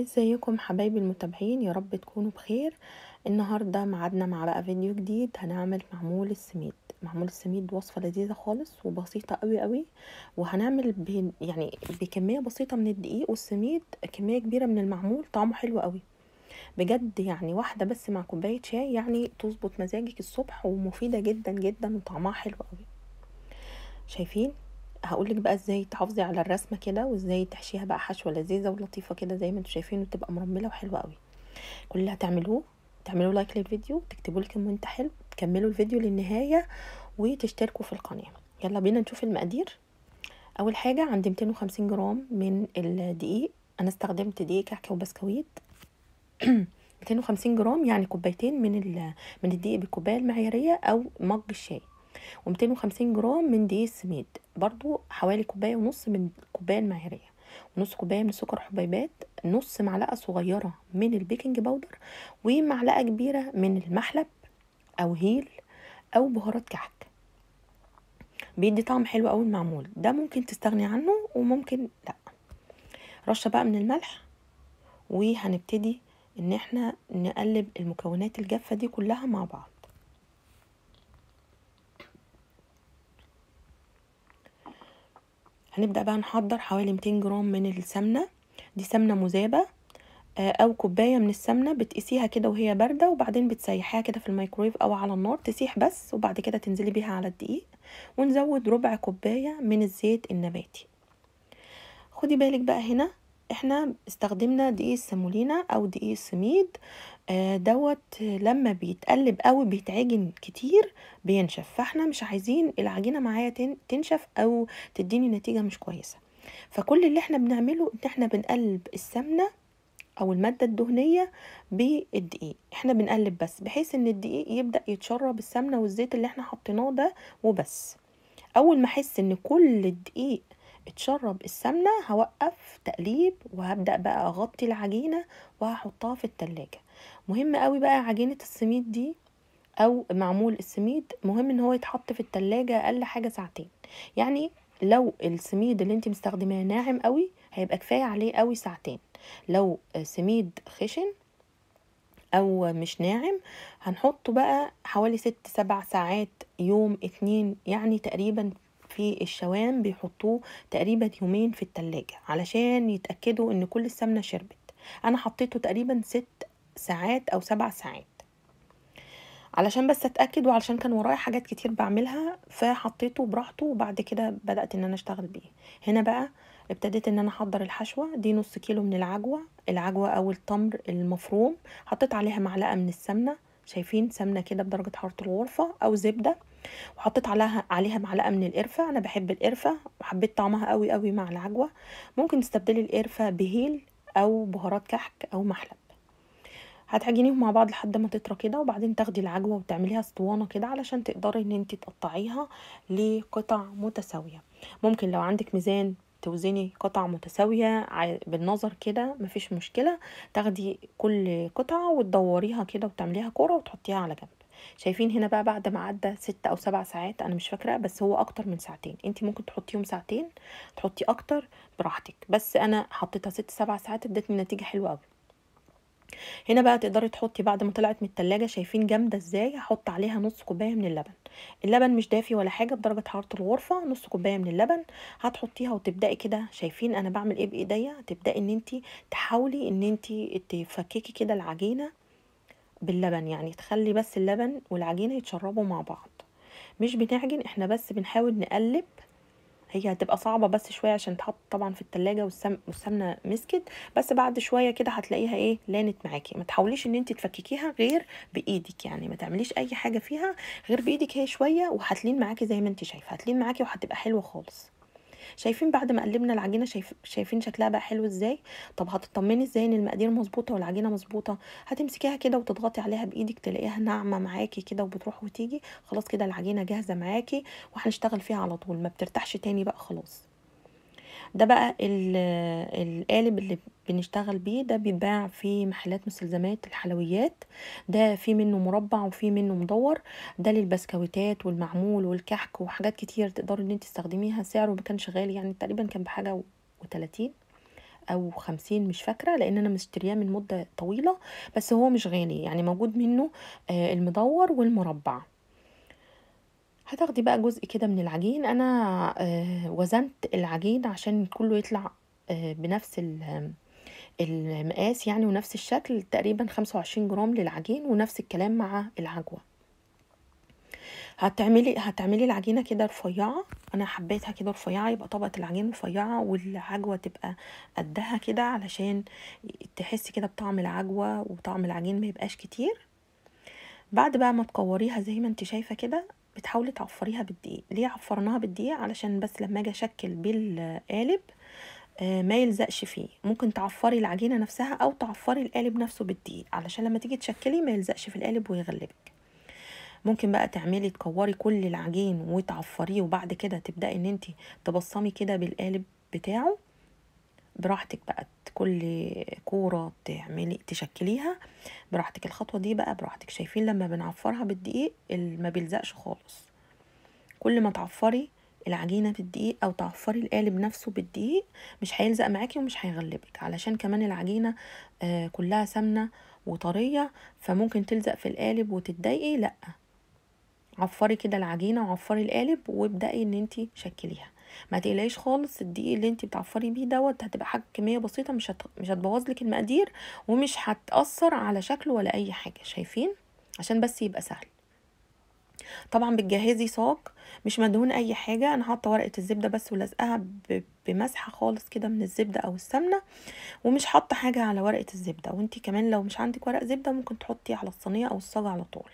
ازيكم حبايبي المتابعين يا رب تكونوا بخير النهارده معادنا مع بقى فيديو جديد هنعمل معمول السميد معمول السميد وصفه لذيذه خالص وبسيطه قوي قوي وهنعمل يعني بكميه بسيطه من الدقيق والسميد كميه كبيره من المعمول طعمه حلو قوي بجد يعني واحده بس مع كوبايه شاي يعني تظبط مزاجك الصبح ومفيده جدا جدا وطعمها حلو قوي شايفين هقولك بقى ازاي تحافظي على الرسمه كده وازاي تحشيها بقى حشوه لذيذه ولطيفه كده زي ما انتم شايفين وتبقى مرمله وحلوه قوي كل اللي هتعملوه تعملوا لايك للفيديو تكتبوا لي كومنت حلو تكملوا الفيديو للنهايه وتشتركوا في القناه يلا بينا نشوف المقادير اول حاجه عندي 250 جرام من الدقيق انا استخدمت دقيق كعكه وبسكويت 250 جرام يعني كوبايتين من من الدقيق بالكوبايه المعياريه او مج الشاي و250 جرام من دقيق السميد برضو حوالي كوباية ونص من الكوباية المعيارية ونص كوبايه من سكر حبيبات نص معلقه صغيره من البيكنج باودر ومعلقه كبيره من المحلب او هيل او بهارات كحك بيدي طعم حلو قوي المعمول ده ممكن تستغني عنه وممكن لا رشه بقى من الملح وهنبتدي ان احنا نقلب المكونات الجافه دي كلها مع بعض هنبدأ بقى نحضر حوالي 200 جرام من السمنة دي سمنة مذابة آه، أو كوباية من السمنة بتقيسيها كده وهي باردة وبعدين بتسيحيها كده في الميكرويف أو على النار تسيح بس وبعد كده تنزلي بيها على الدقيق ونزود ربع كوباية من الزيت النباتي خدي بالك بقى هنا احنا استخدمنا دقيق السمولينا او دقيق السميد آه، دوت لما بيتقلب قوي بيتعجن كتير بينشف فاحنا مش عايزين العجينه معايا تنشف او تديني نتيجه مش كويسه فكل اللي احنا بنعمله ان احنا بنقلب السمنه او الماده الدهنيه بالدقيق احنا بنقلب بس بحيث ان الدقيق يبدا يتشرب السمنه والزيت اللي احنا حطيناه ده وبس اول ما احس ان كل الدقيق اتشرب السمنة هوقف تقليب وهبدأ بقى أغطي العجينة وهحطها في التلاجة مهم قوي بقى عجينة السميد دي أو معمول السميد مهم إن هو يتحط في التلاجة أقل حاجة ساعتين يعني لو السميد اللي انت مستخدماه ناعم قوي هيبقى كفاية عليه قوي ساعتين لو سميد خشن او مش ناعم هنحطه بقى حوالي ست سبع ساعات يوم اتنين يعني تقريبا في الشوام بيحطوه تقريبا يومين في التلاجة علشان يتأكدوا ان كل السمنة شربت انا حطيته تقريبا ست ساعات او سبع ساعات علشان بس اتاكد وعلشان كان ورايا حاجات كتير بعملها فحطيته براحته وبعد كده بدات ان انا اشتغل بيه هنا بقى ابتديت ان انا احضر الحشوه دي نص كيلو من العجوه العجوه او التمر المفروم حطيت عليها معلقه من السمنه شايفين سمنه كده بدرجه حراره الغرفه او زبده وحطيت عليها عليها معلقه من القرفه انا بحب القرفه وحبيت طعمها قوي قوي مع العجوه ممكن تستبدلي القرفه بهيل او بهارات كحك او محلب هتعجنيهم مع بعض لحد ما تطرى كده وبعدين تاخدي العجوه وتعمليها اسطوانه كده علشان تقدري ان انت تقطعيها لقطع متساويه ممكن لو عندك ميزان توزني قطع متساوية بالنظر كده مفيش مشكلة تاخدي كل قطعة وتدوريها كده وتعمليها كورة وتحطيها على جنب شايفين هنا بقى بعد ما عدى ست او سبع ساعات انا مش فاكره بس هو اكتر من ساعتين انت ممكن تحطيهم ساعتين تحطي اكتر براحتك بس انا حطيتها ست سبع ساعات ادتني نتيجه حلوه قوي هنا بقى تقدري تحطي بعد ما طلعت من التلاجة شايفين جامدة ازاي هحط عليها نص كوباية من اللبن اللبن مش دافي ولا حاجة بدرجة حرارة الغرفة نص كوباية من اللبن هتحطيها وتبدأي كده شايفين انا بعمل ايه بايديا تبدأي ان انتي تحاولي ان انتي تفككي كده العجينة باللبن يعني تخلي بس اللبن والعجينة يتشربوا مع بعض مش بنعجن احنا بس بنحاول نقلب هي هتبقى صعبة بس شوية عشان تحط طبعا في التلاجة والسم... والسمنة مسكت بس بعد شوية كده هتلاقيها ايه لانت معاكي ما تحاوليش ان انت تفككيها غير بايدك يعني ما تعمليش اي حاجة فيها غير بايدك هي شوية وهتلين معاكي زي ما انت شايفة هتلين معاكي وهتبقى حلوة خالص شايفين بعد ما قلبنا العجينه شايف شايفين شكلها بقى حلو ازاي طب هتطمني ازاي ان المقادير مظبوطه والعجينه مظبوطه هتمسكيها كده وتضغطي عليها بايدك تلاقيها ناعمه معاكي كده وبتروح وتيجي خلاص كده العجينه جاهزه معاكي وهنشتغل فيها على طول ما بترتاحش تاني بقى خلاص ده بقى القالب اللي بنشتغل بيه ده بيتباع في محلات مستلزمات الحلويات ده في منه مربع وفي منه مدور ده للبسكويتات والمعمول والكحك وحاجات كتير تقدروا ان انت تستخدميها سعره ما كانش غالي يعني تقريبا كان بحاجه و30 او خمسين مش فاكره لان انا مشترياه من مده طويله بس هو مش غالي يعني موجود منه آه، المدور والمربع هتاخدي بقى جزء كده من العجين انا آه، وزنت العجين عشان كله يطلع آه، بنفس المقاس يعني ونفس الشكل تقريبا 25 جرام للعجين ونفس الكلام مع العجوه هتعملي هتعملي العجينه كده رفيعه انا حبيتها كده رفيعه يبقى طبقه العجين رفيعه والعجوه تبقى قدها كده علشان تحسي كده بطعم العجوه وطعم العجين ما يبقاش كتير بعد بقى ما تكوريها زي ما انت شايفه كده بتحاولي تعفريها بالدقيق ليه عفرناها بالدقيق علشان بس لما اجي اشكل بالقالب آه، ما يلزقش فيه ممكن تعفري العجينه نفسها او تعفري القالب نفسه بالدقيق علشان لما تيجي تشكلي ما يلزقش في القالب ويغلبك ممكن بقى تعملي تكوري كل العجين وتعفريه وبعد كده تبداي ان انت تبصمي كده بالقالب بتاعه براحتك بقى كل كورة تعملي تشكليها براحتك الخطوة دي بقى براحتك شايفين لما بنعفرها بالدقيق ما بيلزقش خالص كل ما تعفري العجينة بالدقيق أو تعفري القالب نفسه بالدقيق مش هيلزق معاكي ومش هيغلبك علشان كمان العجينة آه، كلها سمنة وطرية فممكن تلزق في القالب وتتضايقي لأ عفري كده العجينة وعفري القالب وابدأي ان انتي شكليها ما تقلقيش خالص الدقيق اللي انت بتعفري بيه دوت هتبقى حاجه كميه بسيطه مش هت... مش هتبوظ لك المقادير ومش هتاثر على شكله ولا اي حاجه شايفين عشان بس يبقى سهل طبعا بتجهزي صاج مش مدهون اي حاجه انا حاطه ورقه الزبده بس ولازقاها بمسحه خالص كده من الزبده او السمنه ومش حاطه حاجه على ورقه الزبده وانت كمان لو مش عندك ورق زبده ممكن تحطي على الصينيه او الصاج على طول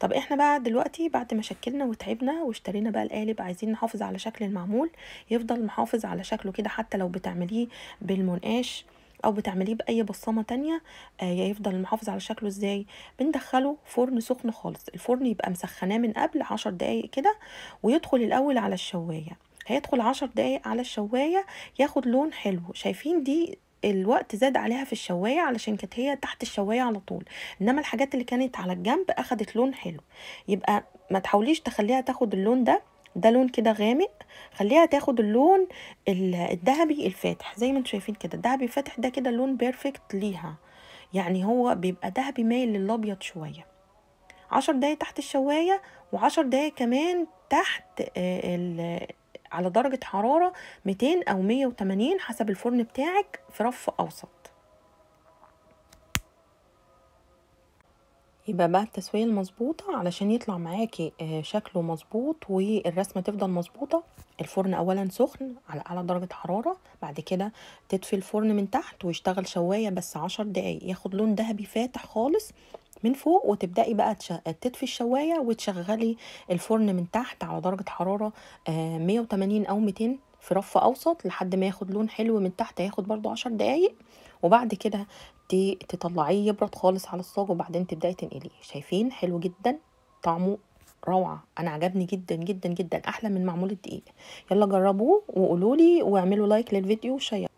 طب احنا بقى دلوقتي بعد ما شكلنا وتعبنا واشترينا بقى القالب عايزين نحافظ على شكل المعمول يفضل محافظ على شكله كده حتى لو بتعمليه بالمنقاش او بتعمليه باي بصمه تانية آه يفضل محافظ على شكله ازاي بندخله فرن سخن خالص الفرن يبقى مسخناه من قبل عشر دقايق كده ويدخل الاول على الشوايه هيدخل عشر دقايق على الشواية ياخد لون حلو شايفين دي الوقت زاد عليها في الشوايه علشان كانت هي تحت الشوايه على طول انما الحاجات اللي كانت على الجنب اخدت لون حلو يبقى ما تحاوليش تخليها تاخد اللون ده ده لون كده غامق خليها تاخد اللون الذهبي الفاتح زي ما انتم شايفين كده الذهبي الفاتح ده كده لون بيرفكت ليها يعني هو بيبقى ذهبي مايل للابيض شويه عشر دقايق تحت الشوايه وعشر دقايق كمان تحت آه، على درجة حرارة 200 أو 180 حسب الفرن بتاعك في رف أوسط يبقى بقى التسوية المظبوطة علشان يطلع معاكي آه، شكله مظبوط والرسمة تفضل مظبوطة الفرن أولا سخن على أعلى درجة حرارة بعد كده تطفي الفرن من تحت ويشتغل شواية بس عشر دقايق ياخد لون ذهبي فاتح خالص من فوق وتبدأي بقى تطفي الشواية وتشغلي الفرن من تحت على درجة حرارة 180 آه، أو 200 في رف أوسط لحد ما ياخد لون حلو من تحت هياخد برضو عشر دقايق وبعد كده تطلعيه يبرد خالص على الصاج وبعدين تبدأي تنقليه شايفين حلو جدا طعمه روعه انا عجبني جدا جدا جدا احلى من معمول الدقيق يلا جربوه وقولولي واعملوا لايك للفيديو وشير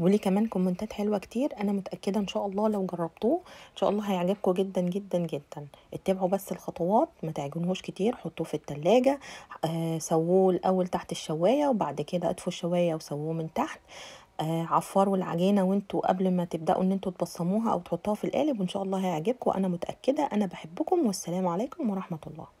وليه كمان كومنتات حلوه كتير انا متاكده ان شاء الله لو جربتوه ان شاء الله هيعجبكم جدا جدا جدا اتبعوا بس الخطوات ما تعجنوش كتير حطوه في التلاجة آه سووه الاول تحت الشوايه وبعد كده اطفوا الشوايه وسووه من تحت آه عفروا العجينه وانتوا قبل ما تبداوا ان انتوا تبصموها او تحطوها في القالب وان شاء الله هيعجبكم انا متاكده انا بحبكم والسلام عليكم ورحمه الله